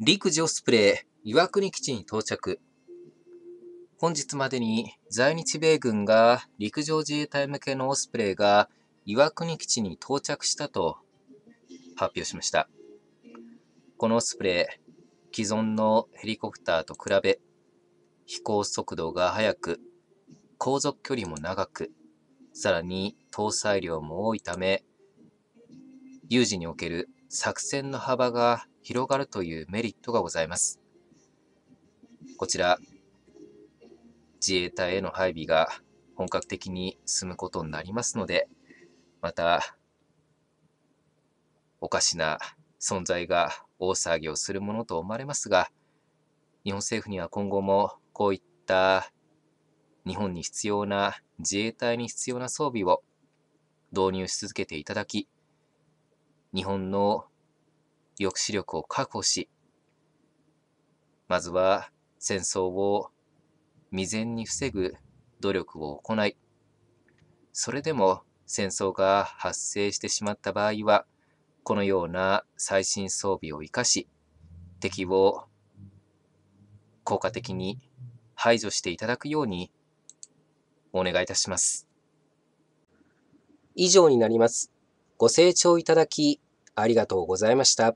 陸上スプレー、岩国基地に到着。本日までに在日米軍が陸上自衛隊向けのオスプレイが岩国基地に到着したと発表しました。このオスプレイ、既存のヘリコプターと比べ、飛行速度が速く、航続距離も長く、さらに搭載量も多いため、有事における作戦の幅が広がるというメリットがございます。こちら、自衛隊への配備が本格的に進むことになりますので、また、おかしな存在が大騒ぎをするものと思われますが、日本政府には今後もこういった日本に必要な自衛隊に必要な装備を導入し続けていただき、日本の抑止力を確保し、まずは戦争を未然に防ぐ努力を行い、それでも戦争が発生してしまった場合は、このような最新装備を活かし、敵を効果的に排除していただくようにお願いいたします。以上になります。ご清聴いただきありがとうございました。